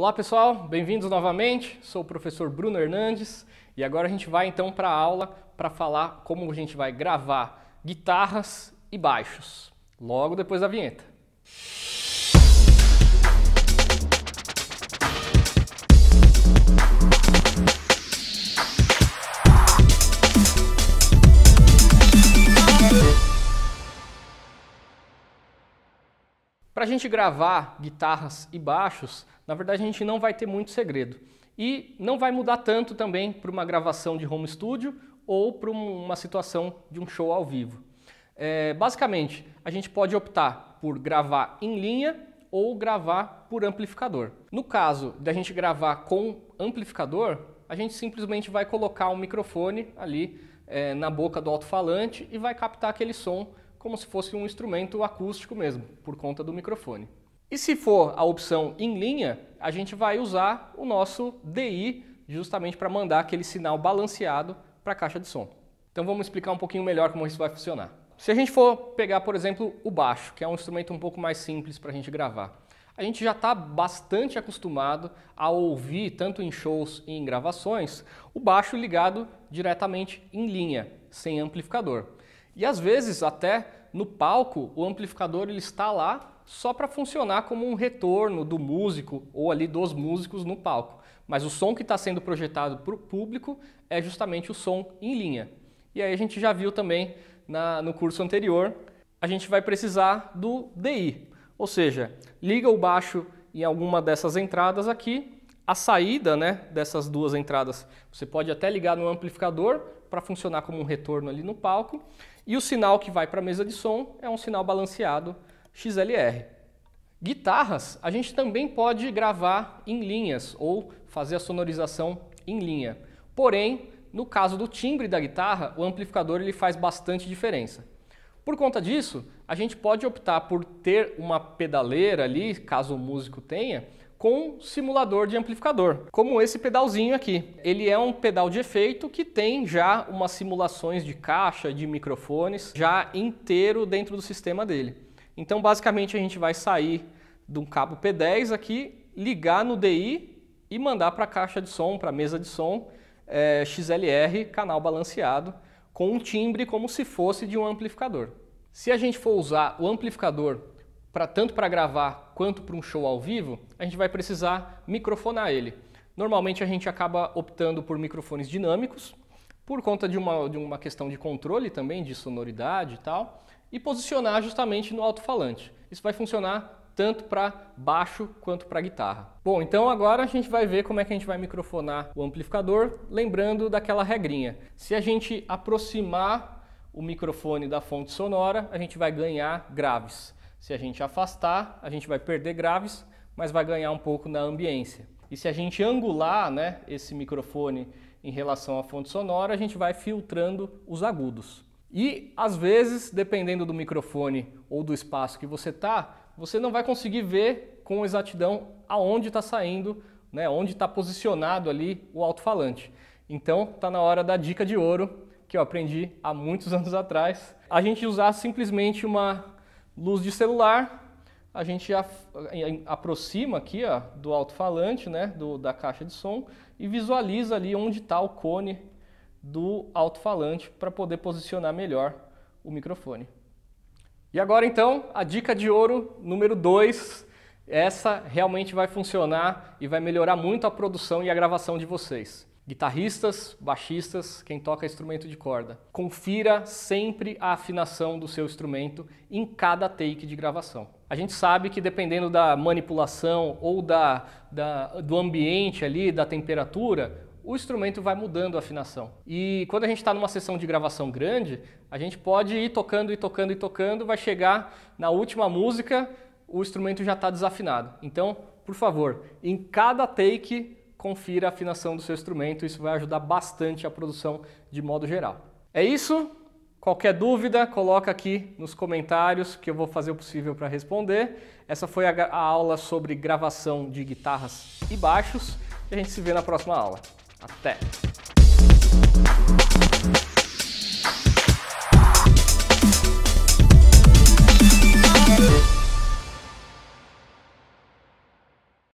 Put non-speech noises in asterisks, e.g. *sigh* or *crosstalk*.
Olá pessoal, bem-vindos novamente. Sou o professor Bruno Hernandes e agora a gente vai então para a aula para falar como a gente vai gravar guitarras e baixos, logo depois da vinheta. Para a gente gravar guitarras e baixos, na verdade a gente não vai ter muito segredo. E não vai mudar tanto também para uma gravação de home studio ou para uma situação de um show ao vivo. É, basicamente, a gente pode optar por gravar em linha ou gravar por amplificador. No caso da gente gravar com amplificador, a gente simplesmente vai colocar um microfone ali é, na boca do alto-falante e vai captar aquele som como se fosse um instrumento acústico mesmo, por conta do microfone. E se for a opção em linha, a gente vai usar o nosso DI justamente para mandar aquele sinal balanceado para a caixa de som. Então vamos explicar um pouquinho melhor como isso vai funcionar. Se a gente for pegar, por exemplo, o baixo, que é um instrumento um pouco mais simples para a gente gravar, a gente já está bastante acostumado a ouvir, tanto em shows e em gravações, o baixo ligado diretamente em linha, sem amplificador. E às vezes até no palco o amplificador ele está lá só para funcionar como um retorno do músico ou ali dos músicos no palco. Mas o som que está sendo projetado para o público é justamente o som em linha. E aí a gente já viu também na, no curso anterior, a gente vai precisar do DI, ou seja, liga o baixo em alguma dessas entradas aqui, a saída né, dessas duas entradas você pode até ligar no amplificador para funcionar como um retorno ali no palco. E o sinal que vai para a mesa de som é um sinal balanceado XLR. Guitarras, a gente também pode gravar em linhas ou fazer a sonorização em linha. Porém, no caso do timbre da guitarra, o amplificador ele faz bastante diferença. Por conta disso, a gente pode optar por ter uma pedaleira ali, caso o músico tenha, com simulador de amplificador, como esse pedalzinho aqui. Ele é um pedal de efeito que tem já umas simulações de caixa, de microfones, já inteiro dentro do sistema dele. Então, basicamente, a gente vai sair de um cabo P10 aqui, ligar no DI e mandar para a caixa de som, para a mesa de som, é, eh, XLR, canal balanceado, com um timbre como se fosse de um amplificador. Se a gente for usar o amplificador para tanto para gravar quanto para um show ao vivo, a gente vai precisar microfonar ele. Normalmente a gente acaba optando por microfones dinâmicos, por conta de uma, de uma questão de controle também, de sonoridade e tal, e posicionar justamente no alto-falante. Isso vai funcionar tanto para baixo quanto para guitarra. Bom, então agora a gente vai ver como é que a gente vai microfonar o amplificador, lembrando daquela regrinha. Se a gente aproximar o microfone da fonte sonora, a gente vai ganhar graves. Se a gente afastar, a gente vai perder graves, mas vai ganhar um pouco na ambiência. E se a gente angular né, esse microfone em relação à fonte sonora, a gente vai filtrando os agudos. E às vezes, dependendo do microfone ou do espaço que você está, você não vai conseguir ver com exatidão aonde está saindo, né, onde está posicionado ali o alto-falante. Então, está na hora da dica de ouro que eu aprendi há muitos *laughs* anos atrás. A gente usar simplesmente uma Luz de celular, a gente aproxima aqui ó, do alto-falante, né, da caixa de som, e visualiza ali onde está o cone do alto-falante para poder posicionar melhor o microfone. E agora então, a dica de ouro número 2, essa realmente vai funcionar e vai melhorar muito a produção e a gravação de vocês. Guitarristas, baixistas, quem toca instrumento de corda. Confira sempre a afinação do seu instrumento em cada take de gravação. A gente sabe que dependendo da manipulação ou da, da do ambiente ali, da temperatura, o instrumento vai mudando a afinação. E quando a gente está numa sessão de gravação grande, a gente pode ir tocando e tocando e tocando, vai chegar na última música, o instrumento já está desafinado. Então, por favor, em cada take confira a afinação do seu instrumento, isso vai ajudar bastante a produção de modo geral. É isso? Qualquer dúvida, coloca aqui nos comentários que eu vou fazer o possível para responder. Essa foi a, a aula sobre gravação de guitarras e baixos. E a gente se vê na próxima aula. Até!